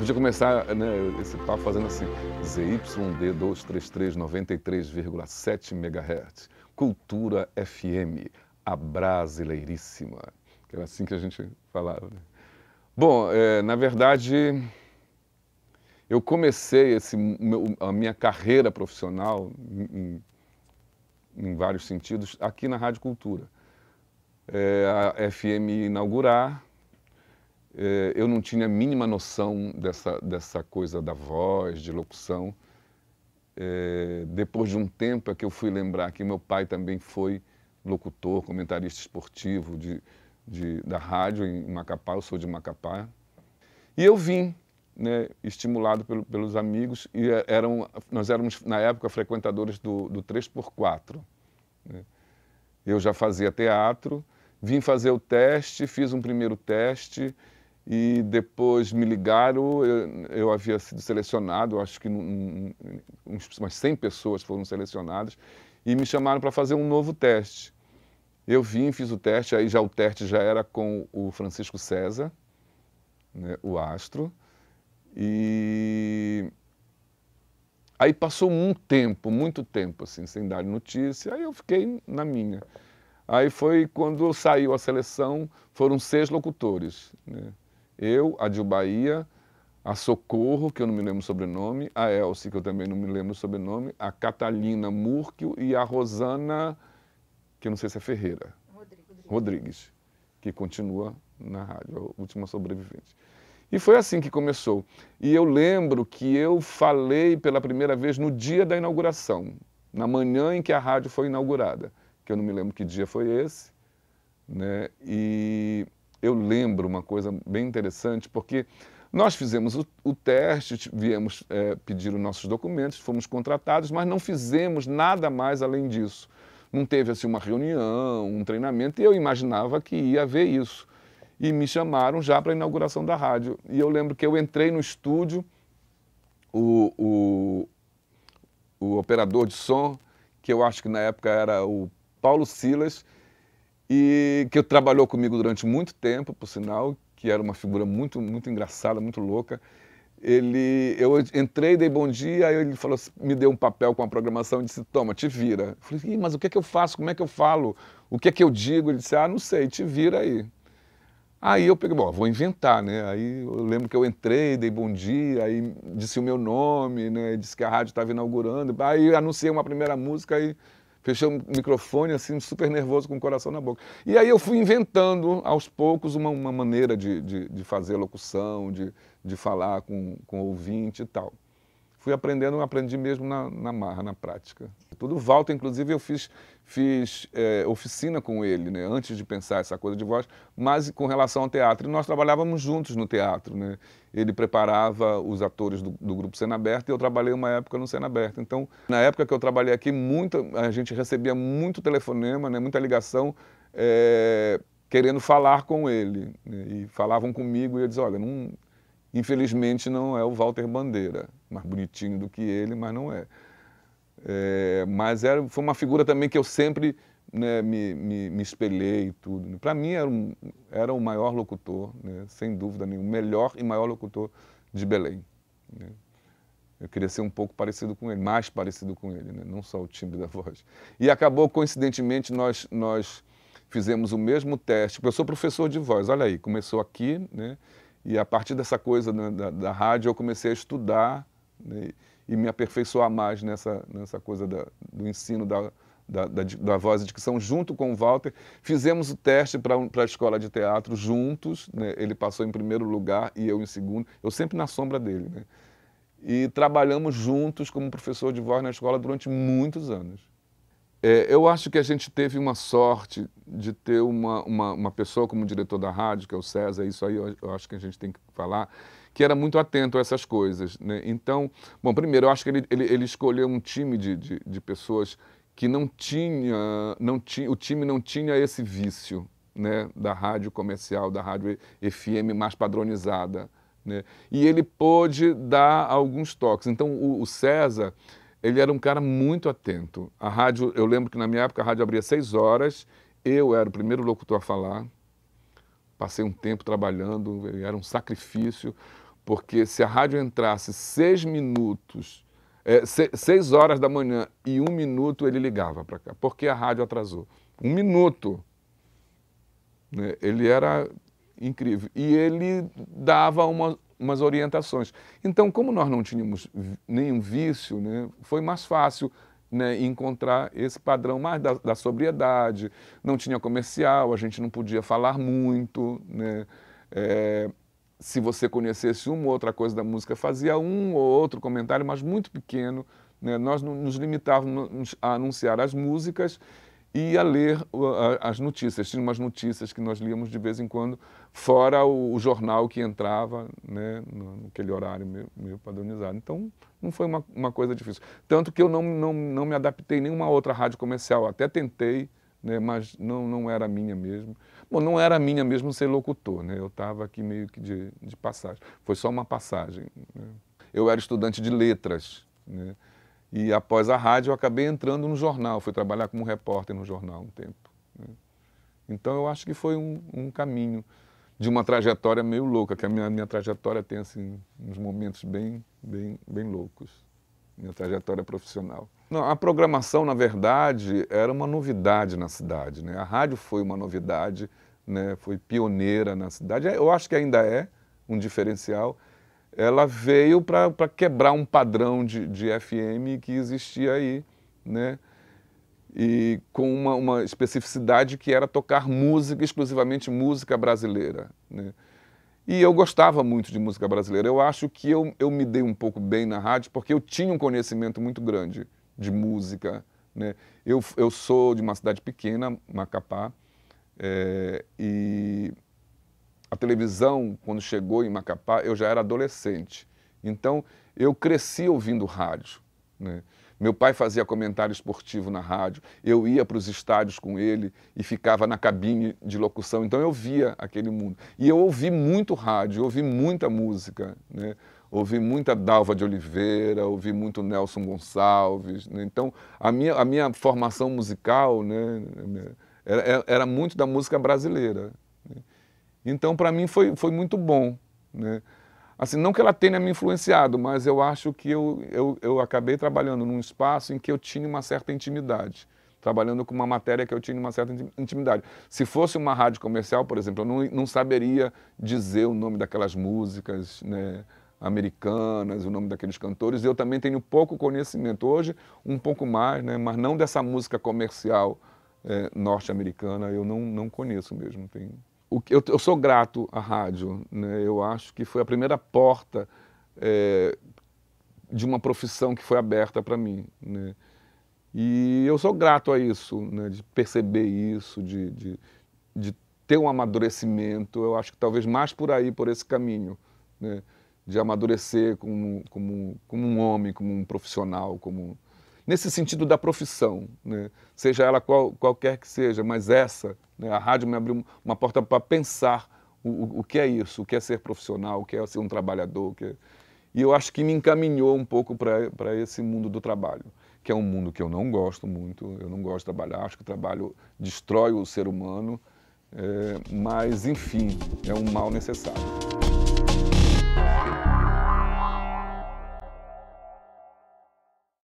Podia começar né, esse papo fazendo assim, ZYD233, 93,7 MHz, Cultura FM, a brasileiríssima. Que era assim que a gente falava. Né? Bom, é, na verdade, eu comecei esse, meu, a minha carreira profissional, em, em, vários sentidos, aqui na Rádio Cultura. É, a FM inaugurar, eh, eu não tinha a mínima noção dessa, dessa coisa da voz, de locução. Eh, depois de um tempo é que eu fui lembrar que meu pai também foi locutor, comentarista esportivo de, de, da rádio em Macapá, eu sou de Macapá. E eu vim, né, estimulado pelo, pelos amigos, e eh, eram, nós éramos, na época, frequentadores do, do 3x4. Né? Eu já fazia teatro, vim fazer o teste, fiz um primeiro teste, e depois me ligaram, eu, eu havia sido selecionado, acho que um, uns, umas 100 pessoas foram selecionadas, e me chamaram para fazer um novo teste. Eu vim, fiz o teste, aí já o teste já era com o Francisco César, né, o astro, e aí passou um tempo, muito tempo, assim, sem dar notícia, aí eu fiquei na minha. Aí foi quando saiu a seleção, foram seis locutores, né? eu, a Dil Bahia, a Socorro, que eu não me lembro o sobrenome, a Elce, que eu também não me lembro o sobrenome, a Catalina Murquio e a Rosana, que eu não sei se é Ferreira. Rodrigues. Rodrigues, que continua na rádio, a última sobrevivente. E foi assim que começou. E eu lembro que eu falei pela primeira vez no dia da inauguração, na manhã em que a rádio foi inaugurada, que eu não me lembro que dia foi esse, né? E eu lembro uma coisa bem interessante, porque nós fizemos o, o teste, viemos é, pedir os nossos documentos, fomos contratados, mas não fizemos nada mais além disso. Não teve assim uma reunião, um treinamento, e eu imaginava que ia haver isso. E me chamaram já para a inauguração da rádio. E eu lembro que eu entrei no estúdio, o, o, o operador de som, que eu acho que na época era o Paulo Silas, e que trabalhou comigo durante muito tempo, por sinal, que era uma figura muito, muito engraçada, muito louca. Ele, eu entrei, dei bom dia, aí ele falou, me deu um papel com a programação e disse, toma, te vira. Eu falei, mas o que é que eu faço? Como é que eu falo? O que é que eu digo? Ele disse, ah, não sei, te vira aí. Aí eu peguei, bom, vou inventar, né? Aí eu lembro que eu entrei, dei bom dia, aí disse o meu nome, né? Disse que a rádio estava inaugurando. Aí anunciei uma primeira música e Fechei o microfone, assim, super nervoso, com o coração na boca. E aí eu fui inventando, aos poucos, uma, uma maneira de, de, de fazer locução, de, de falar com, com ouvinte e tal fui aprendendo, aprendi mesmo na, na marra, na prática. Tudo volta, inclusive, eu fiz, fiz é, oficina com ele, né, antes de pensar essa coisa de voz, mas com relação ao teatro. E nós trabalhávamos juntos no teatro. Né? Ele preparava os atores do, do grupo Cena Aberta e eu trabalhei uma época no Cena Aberta. Então, na época que eu trabalhei aqui, muita, a gente recebia muito telefonema, né, muita ligação. É, querendo falar com ele. Né? E falavam comigo e eu olha, não, Infelizmente não é o Walter Bandeira, mais bonitinho do que ele, mas não é. é mas era, foi uma figura também que eu sempre né, me, me, me, espelhei e tudo. Para mim era, um, era o maior locutor, né, sem dúvida nenhuma, o melhor e maior locutor de Belém. Né. Eu queria ser um pouco parecido com ele, mais parecido com ele, né? não só o timbre da voz. E acabou, coincidentemente, nós, nós fizemos o mesmo teste. Eu sou professor de voz, olha aí, começou aqui, né? E a partir dessa coisa né, da, da, rádio, eu comecei a estudar né, e me aperfeiçoar mais nessa, nessa coisa da, do ensino da, da, da, da voz e dicção, junto com o Walter. Fizemos o teste para a escola de teatro juntos. Né, ele passou em primeiro lugar e eu em segundo. Eu sempre na sombra dele. Né, e trabalhamos juntos como professor de voz na escola durante muitos anos. É, eu acho que a gente teve uma sorte de ter uma, uma, uma, pessoa como diretor da rádio, que é o César, isso aí eu, eu, acho que a gente tem que falar, que era muito atento a essas coisas. Né? Então, bom, primeiro, eu acho que ele, ele, ele escolheu um time de, de, de, pessoas que não tinha, não tinha, o time não tinha esse vício né? da rádio comercial, da rádio FM mais padronizada. Né? E ele pôde dar alguns toques. Então, o, o César ele era um cara muito atento. A rádio, eu lembro que na minha época a rádio abria seis horas, eu era o primeiro locutor a falar. Passei um tempo trabalhando, era um sacrifício, porque se a rádio entrasse seis minutos, é, seis horas da manhã e um minuto, ele ligava para cá, porque a rádio atrasou. Um minuto. Né? Ele era incrível. E ele dava uma umas orientações. Então, como nós não tínhamos nenhum vício, né, foi mais fácil né, encontrar esse padrão mais da, da, sobriedade. Não tinha comercial, a gente não podia falar muito. Né, é, se você conhecesse uma ou outra coisa da música, fazia um ou outro comentário, mas muito pequeno. Né, nós nos limitávamos a anunciar as músicas e a ler as notícias. Tinha umas notícias que nós líamos de vez em quando, fora o, jornal que entrava né, naquele horário meio, padronizado. Então, não foi uma, uma, coisa difícil. Tanto que eu não, não, não me adaptei a nenhuma outra rádio comercial. Até tentei, né, mas não, não era minha mesmo. Bom, não era minha mesmo ser locutor, né? Eu estava aqui meio que de, de passagem. Foi só uma passagem. Né? Eu era estudante de letras, né? E após a rádio, eu acabei entrando no jornal, fui trabalhar como repórter no jornal um tempo. Né? Então eu acho que foi um, um, caminho de uma trajetória meio louca, que a minha, minha trajetória tem assim, uns momentos bem, bem, bem loucos, minha trajetória profissional. Não, a programação, na verdade, era uma novidade na cidade. Né? A rádio foi uma novidade, né? foi pioneira na cidade. É, eu acho que ainda é um diferencial ela veio para quebrar um padrão de, de FM que existia aí, né? E com uma, uma especificidade que era tocar música, exclusivamente música brasileira, né? E eu gostava muito de música brasileira. Eu acho que eu, eu me dei um pouco bem na rádio porque eu tinha um conhecimento muito grande de música, né? Eu, eu sou de uma cidade pequena, Macapá, é, e a televisão, quando chegou em Macapá, eu já era adolescente. Então, eu cresci ouvindo rádio. Né? Meu pai fazia comentário esportivo na rádio, eu ia para os estádios com ele e ficava na cabine de locução. Então, eu via aquele mundo. E eu ouvi muito rádio, ouvi muita música. Né? Ouvi muita Dalva de Oliveira, ouvi muito Nelson Gonçalves. Né? Então, a minha, a minha formação musical né, era, era muito da música brasileira. Então, para mim, foi, foi muito bom. Né? Assim, não que ela tenha me influenciado, mas eu acho que eu, eu, eu acabei trabalhando num espaço em que eu tinha uma certa intimidade trabalhando com uma matéria que eu tinha uma certa intimidade. Se fosse uma rádio comercial, por exemplo, eu não, não saberia dizer o nome daquelas músicas né, americanas, o nome daqueles cantores. Eu também tenho pouco conhecimento hoje, um pouco mais, né, mas não dessa música comercial é, norte-americana. Eu não, não conheço mesmo. Tenho o que, eu, eu, sou grato à rádio, né? eu acho que foi a primeira porta é, de uma profissão que foi aberta para mim. Né? E eu sou grato a isso, né? de perceber isso, de, de, de, ter um amadurecimento, eu acho que talvez mais por aí, por esse caminho, né? de amadurecer como, como, como um homem, como um profissional, como nesse sentido da profissão, né? seja ela qual, qualquer que seja, mas essa, né? a rádio me abriu uma porta para pensar o, o, que é isso, o que é ser profissional, o que é ser um trabalhador. É... E eu acho que me encaminhou um pouco para esse mundo do trabalho, que é um mundo que eu não gosto muito, eu não gosto de trabalhar, acho que o trabalho destrói o ser humano, é... mas enfim, é um mal necessário.